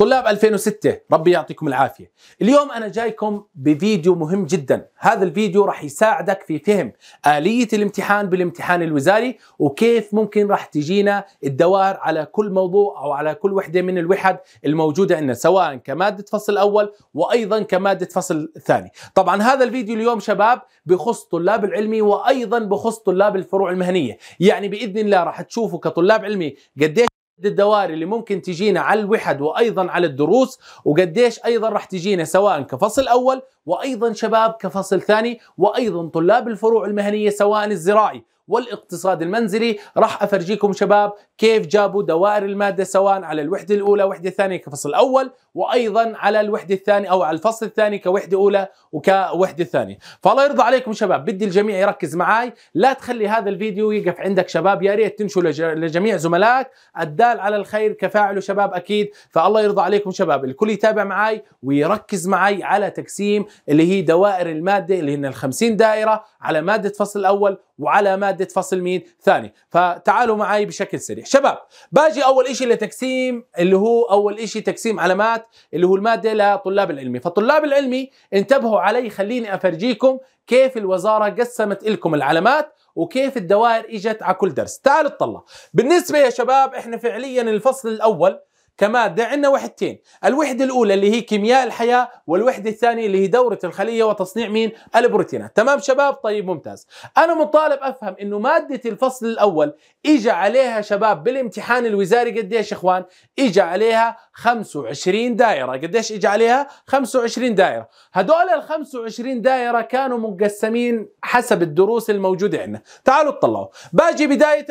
طلاب 2006 ربي يعطيكم العافية اليوم أنا جايكم بفيديو مهم جدا هذا الفيديو راح يساعدك في فهم آلية الامتحان بالامتحان الوزاري وكيف ممكن راح تجينا الدوائر على كل موضوع أو على كل وحدة من الوحد الموجودة عندنا سواء كمادة فصل أول وأيضا كمادة فصل ثاني طبعا هذا الفيديو اليوم شباب بخص طلاب العلمي وأيضا بخص طلاب الفروع المهنية يعني بإذن الله راح تشوفوا كطلاب علمي قديش الدواري اللي ممكن تجينا على الوحد وايضا على الدروس وقديش ايضا راح تجينا سواء كفصل اول وايضا شباب كفصل ثاني وايضا طلاب الفروع المهنيه سواء الزراعي والاقتصاد المنزلي راح افرجيكم شباب كيف جابوا دوائر الماده سواء على الوحده الاولى وحده الثانيه كفصل اول وايضا على الوحده الثانيه او على الفصل الثاني كوحده اولى وكوحده ثانيه فالله يرضى عليكم شباب بدي الجميع يركز معي لا تخلي هذا الفيديو يقف عندك شباب يا ريت تنشوا لجميع زملائك الدال على الخير كفاعله شباب اكيد فالله يرضى عليكم شباب الكل يتابع معي ويركز معي على تقسيم اللي هي دوائر الماده اللي هن ال 50 دائره على ماده فصل الاول وعلى ماده فصل مين ثاني فتعالوا معي بشكل سريع شباب باجي اول إشي لتقسيم اللي هو اول إشي تقسيم علامات اللي هو الماده لطلاب العلمي فطلاب العلمي انتبهوا علي خليني افرجيكم كيف الوزاره قسمت لكم العلامات وكيف الدوائر اجت على كل درس تعالوا اطلع بالنسبه يا شباب احنا فعليا الفصل الاول كمادة عندنا وحدتين الوحدة الأولى اللي هي كيمياء الحياة والوحدة الثانية اللي هي دورة الخلية وتصنيع مين البروتينات تمام شباب طيب ممتاز أنا مطالب أفهم أنه مادة الفصل الأول إجا عليها شباب بالامتحان الوزاري قديش إخوان إجا عليها 25 دائرة قديش إجا عليها 25 دائرة هدول ال 25 دائرة كانوا مقسمين حسب الدروس الموجودة عندنا تعالوا اطلعوا باجي بداية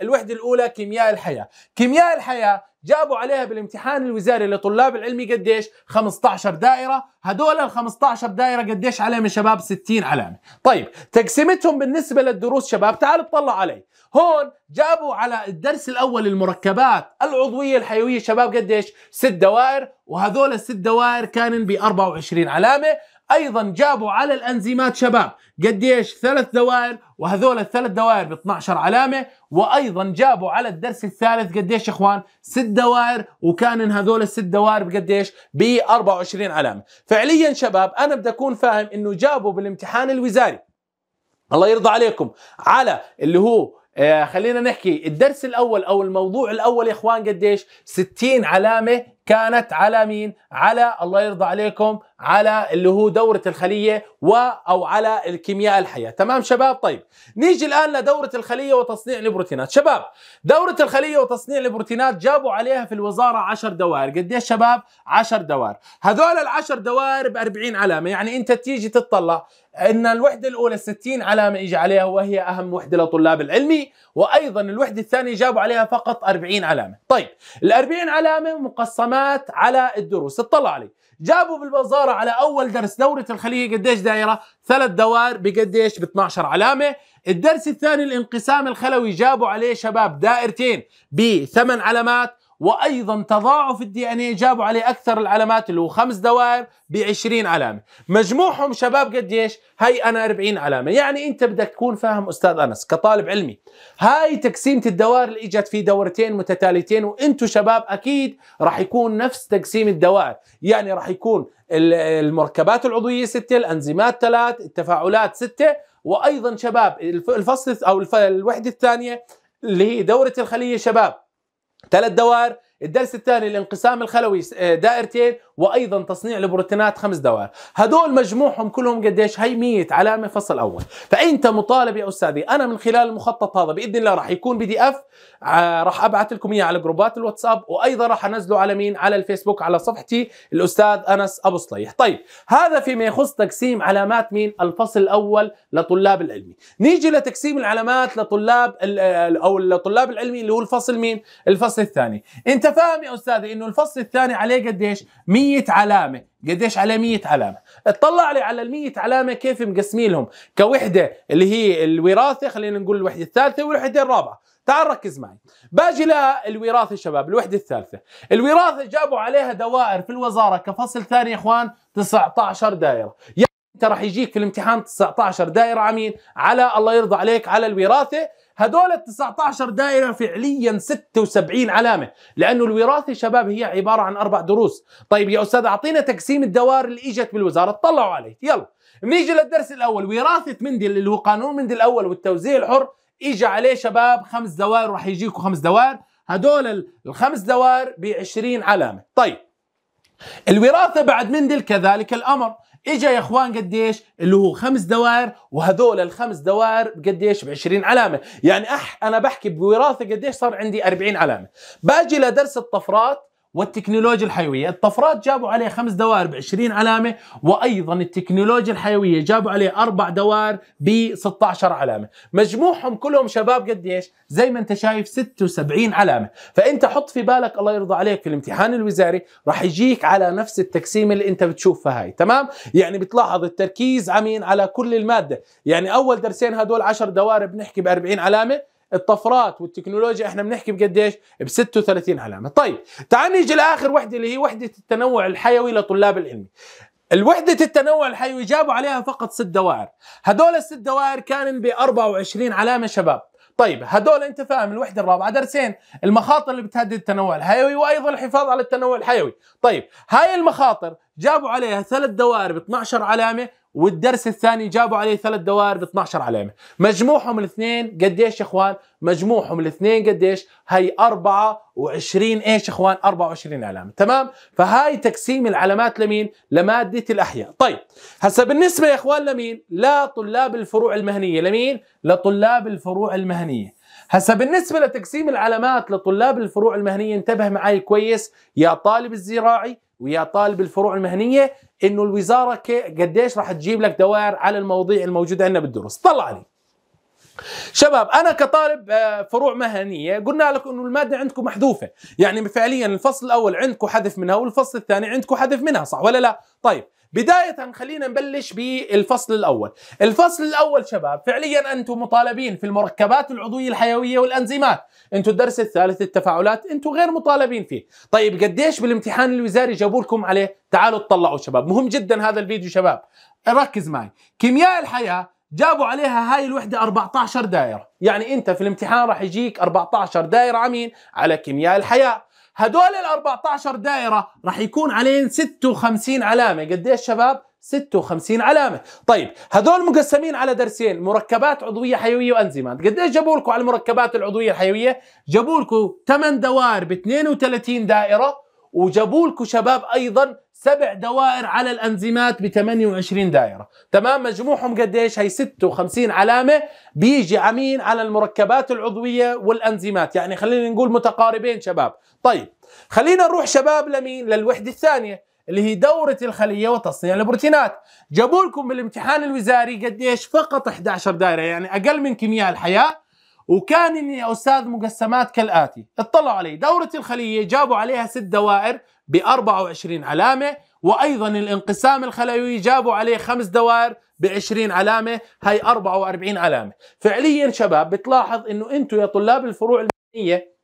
للوحدة الأولى كيمياء الحياة كيمياء الحياة جابوا عليها بالامتحان الوزاري لطلاب العلمي قديش 15 دائره هدول ال 15 دائره قديش عليهم شباب 60 علامه طيب تقسيمتهم بالنسبه للدروس شباب تعال اطلع علي هون جابوا على الدرس الاول المركبات العضويه الحيويه شباب قديش ست دوائر وهذول الست دوائر كانن ب 24 علامه ايضا جابوا على الانزيمات شباب قديش ثلاث دوائر وهذول الثلاث دوائر ب 12 علامه وايضا جابوا على الدرس الثالث قديش يا اخوان ست دوائر وكان هذول الست دوائر بقديش ب 24 علامه فعليا شباب انا بدي اكون فاهم انه جابوا بالامتحان الوزاري الله يرضى عليكم على اللي هو آه، خلينا نحكي الدرس الاول او الموضوع الاول يا اخوان قديش 60 علامه كانت على مين؟ على الله يرضى عليكم على اللي هو دورة الخلية و أو على الكيمياء الحية تمام شباب طيب نيجي الآن لدورة الخلية وتصنيع البروتينات شباب دورة الخلية وتصنيع البروتينات جابوا عليها في الوزارة 10 دوائر قد ايش شباب 10 دوائر هذول العشر دوائر بأربعين 40 علامة يعني أنت تيجي تطلع ان الوحده الاولى 60 علامه اجى عليها وهي اهم وحده لطلاب العلمي وايضا الوحده الثانيه جابوا عليها فقط 40 علامه طيب الأربعين 40 علامه مقسمه المعلومات على الدروس اطلع عليه جابوا بالوزاره على اول درس دوره الخليه قديش دايره ثلاث دوائر بقديش ب 12 علامه الدرس الثاني الانقسام الخلوي جابوا عليه شباب دائرتين بثمان علامات وايضا تضاعف الدي ان اي جابوا عليه اكثر العلامات اللي هو خمس دوائر ب 20 علامه مجموعهم شباب قديش هي انا 40 علامه يعني انت بدك تكون فاهم استاذ انس كطالب علمي هاي تقسيمه الدوائر اللي اجت في دورتين متتاليتين وانتم شباب اكيد راح يكون نفس تقسيم الدوائر يعني راح يكون المركبات العضويه سته الانزيمات ثلاث التفاعلات سته وايضا شباب الفصل او الوحده الثانيه اللي هي دوره الخليه شباب ثلاث دوائر الدرس الثاني الانقسام الخلوي آه، دائرتين وايضا تصنيع البروتينات خمس دوائر هدول مجموعهم كلهم قديش هي 100 علامه فصل اول فانت مطالب يا استاذي انا من خلال المخطط هذا باذن الله راح يكون بي دي اف آه، راح ابعث لكم اياه على جروبات الواتساب وايضا راح انزله على مين على الفيسبوك على صفحتي الاستاذ انس ابو صليح طيب هذا فيما يخص تقسيم علامات مين الفصل الاول لطلاب العلمي نيجي لتقسيم العلامات لطلاب آه، او لطلاب العلمي اللي هو الفصل مين الفصل الثاني انت فاهم يا استاذي انه الفصل الثاني عليه قديش 100 100 علامه قديش على 100 علامه اطلع لي على ال 100 علامه كيف مقسمين لهم كوحده اللي هي الوراثه خلينا نقول الوحده الثالثه والوحده الرابعه تعال ركز معي باجي للوراثه شباب الوحده الثالثه الوراثه جابوا عليها دوائر في الوزاره كفصل ثاني يا اخوان 19 دائره انت راح يجيك في الامتحان 19 دائره عمين على الله يرضى عليك على الوراثه هدول ال 19 دائره فعليا 76 علامه لانه الوراثه شباب هي عباره عن اربع دروس طيب يا استاذ اعطينا تقسيم الدوائر اللي اجت بالوزاره اطلعوا عليه يلا بنيجي للدرس الاول وراثه مندل اللي هو قانون مندل الاول والتوزيع الحر اجى عليه شباب خمس دوائر راح يجيكم خمس دوائر هدول الخمس دوائر ب 20 علامه طيب الوراثه بعد مندل كذلك الامر اجا يا اخوان قديش اللي هو خمس دوائر وهذول الخمس دوائر قديش ب 20 علامه يعني اح انا بحكي بوراثه قديش صار عندي 40 علامه باجي لدرس الطفرات والتكنولوجيا الحيويه، الطفرات جابوا عليه خمس دوائر ب 20 علامه وايضا التكنولوجيا الحيويه جابوا عليه اربع دوائر ب 16 علامه، مجموعهم كلهم شباب قديش؟ زي ما انت شايف 76 علامه، فانت حط في بالك الله يرضى عليك في الامتحان الوزاري راح يجيك على نفس التقسيم اللي انت بتشوفها هاي، تمام؟ يعني بتلاحظ التركيز عمين على كل الماده، يعني اول درسين هدول 10 دوائر بنحكي ب 40 علامه، الطفرات والتكنولوجيا احنا بنحكي بقديش ب 36 علامه طيب تعال نيجي لاخر وحده اللي هي وحده التنوع الحيوي لطلاب العلم الوحدة التنوع الحيوي جابوا عليها فقط ست دوائر هدول الست دوائر كان ب 24 علامة شباب طيب هدول انت فاهم الوحده الرابعه درسين المخاطر اللي بتهدد التنوع الحيوي وايضا الحفاظ على التنوع الحيوي طيب هاي المخاطر جابوا عليها ثلاث دوائر ب 12 علامه والدرس الثاني جابوا عليه ثلاث دوائر ب 12 علامه مجموعهم الاثنين قديش يا اخوان مجموعهم الاثنين قديش هي 24 ايش يا اخوان 24 علامه تمام فهاي تقسيم العلامات لمين لماده الاحياء طيب هسا بالنسبه يا اخوان لمين لا طلاب الفروع المهنيه لمين لطلاب الفروع المهنيه هسا بالنسبة لتقسيم العلامات لطلاب الفروع المهنية انتبه معي كويس يا طالب الزراعي ويا طالب الفروع المهنيه انه الوزاره قديش راح تجيب لك دوائر على المواضيع الموجوده عندنا بالدروس طلع لي شباب انا كطالب آه، فروع مهنيه قلنا لكم انه الماده عندكم محذوفه يعني فعليا الفصل الاول عندكم حذف منها والفصل الثاني عندكم حذف منها صح ولا لا طيب بداية خلينا نبلش بالفصل الأول الفصل الأول شباب فعليا أنتم مطالبين في المركبات العضوية الحيوية والأنزيمات أنتم الدرس الثالث التفاعلات أنتم غير مطالبين فيه طيب قديش بالامتحان الوزاري جابوا لكم عليه تعالوا اطلعوا شباب مهم جدا هذا الفيديو شباب ركز معي كيمياء الحياة جابوا عليها هاي الوحدة 14 دائرة يعني أنت في الامتحان راح يجيك 14 دائرة عمين على كيمياء الحياة هدول ال 14 دائره رح يكون عليهم 56 علامه قديش شباب 56 علامه طيب هدول مقسمين على درسين مركبات عضويه حيويه وانزيمات قديش جابوا لكم على المركبات العضويه الحيويه جابوا لكم 8 دوائر ب 32 دائره وجابوا لكم شباب ايضا سبع دوائر على الانزيمات ب 28 دائره، تمام مجموعهم قديش؟ هي 56 علامه بيجي عمين على المركبات العضويه والانزيمات، يعني خلينا نقول متقاربين شباب. طيب خلينا نروح شباب لمين؟ للوحده الثانيه اللي هي دورة الخلية وتصنيع البروتينات جابوا لكم بالامتحان الوزاري قديش فقط 11 دائرة يعني أقل من كيمياء الحياة وكان يا استاذ مقسمات كالاتي اطلعوا عليه دوره الخليه جابوا عليها ست دوائر ب 24 علامه وايضا الانقسام الخلوي جابوا عليه خمس دوائر ب 20 علامه هي 44 علامه فعليا شباب بتلاحظ انه انتم يا طلاب الفروع المدنيه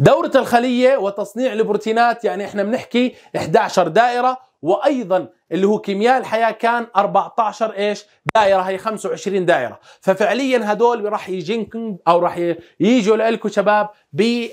دورة الخلية وتصنيع البروتينات يعني احنا بنحكي 11 دائرة وايضا اللي هو كيمياء الحياه كان 14 ايش دائره هي 25 دائره ففعليا هدول راح يجنكم او راح يجوا لكم شباب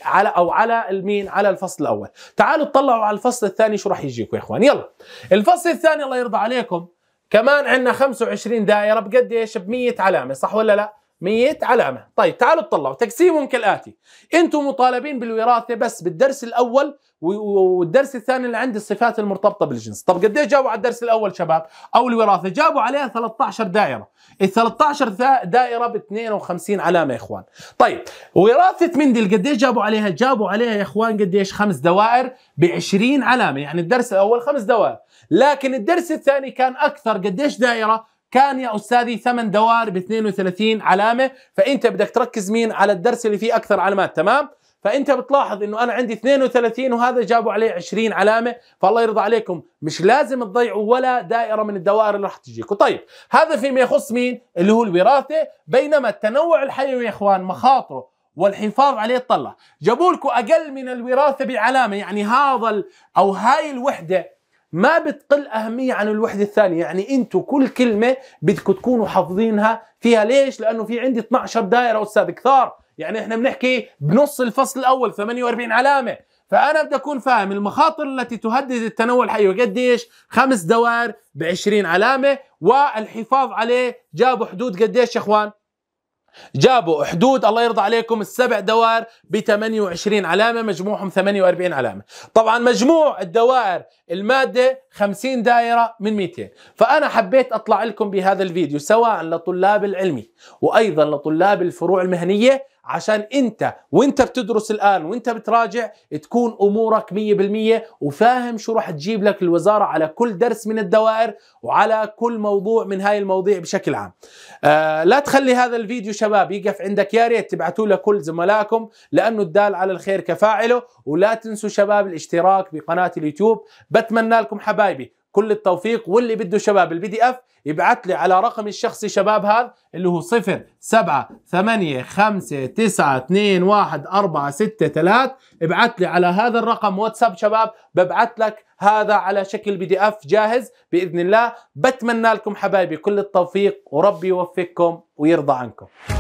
على او على المين على الفصل الاول تعالوا اطلعوا على الفصل الثاني شو راح يجيكم يا اخوان يلا الفصل الثاني الله يرضى عليكم كمان عندنا 25 دائره بقد ايش ب 100 علامه صح ولا لا 100 علامة طيب تعالوا اطلعوا تقسيمهم كالآتي أنتم مطالبين بالوراثة بس بالدرس الأول والدرس الثاني اللي عندي الصفات المرتبطة بالجنس طب قد جابوا على الدرس الأول شباب أو الوراثة جابوا عليها 13 دائرة ال 13 دائرة ب 52 علامة يا إخوان طيب وراثة مندل قد جابوا عليها جابوا عليها يا إخوان قد خمس دوائر ب 20 علامة يعني الدرس الأول خمس دوائر لكن الدرس الثاني كان أكثر قد دائرة كان يا استاذي ثمان دوائر ب 32 علامه فانت بدك تركز مين على الدرس اللي فيه اكثر علامات تمام فانت بتلاحظ انه انا عندي 32 وهذا جابوا عليه 20 علامه فالله يرضى عليكم مش لازم تضيعوا ولا دائره من الدوائر اللي راح تجيكم طيب هذا فيما يخص مين اللي هو الوراثه بينما التنوع الحيوي يا اخوان مخاطره والحفاظ عليه تطلع جابوا لكم اقل من الوراثه بعلامه يعني هذا او هاي الوحده ما بتقل أهمية عن الوحدة الثانية يعني أنتوا كل كلمة بدكم تكونوا حافظينها فيها ليش؟ لأنه في عندي 12 دائرة أستاذ كثار يعني احنا بنحكي بنص الفصل الأول 48 علامة فأنا بدي أكون فاهم المخاطر التي تهدد التنوع الحيوي قديش؟ خمس دوائر ب 20 علامة والحفاظ عليه جابوا حدود قديش يا إخوان؟ جابوا حدود الله يرضى عليكم السبع دوائر ب 28 علامه مجموعهم 48 علامه طبعا مجموع الدوائر الماده 50 دائره من 200 فانا حبيت اطلع لكم بهذا الفيديو سواء لطلاب العلمي وايضا لطلاب الفروع المهنيه عشان انت وانت بتدرس الان وانت بتراجع تكون امورك 100% وفاهم شو راح تجيب لك الوزاره على كل درس من الدوائر وعلى كل موضوع من هاي المواضيع بشكل عام. آه لا تخلي هذا الفيديو شباب يقف عندك يا ريت تبعتوه لكل زملائكم لانه الدال على الخير كفاعله ولا تنسوا شباب الاشتراك بقناه اليوتيوب بتمنى لكم حبايبي كل التوفيق واللي بده شباب البي دي اف يبعث لي على رقمي الشخصي شباب هذا اللي هو 0 7 8 5 9 2 1 4 6 3 ابعث لي على هذا الرقم واتساب شباب ببعث لك هذا على شكل بي دي اف جاهز باذن الله بتمنى لكم حبايبي كل التوفيق وربي يوفقكم ويرضى عنكم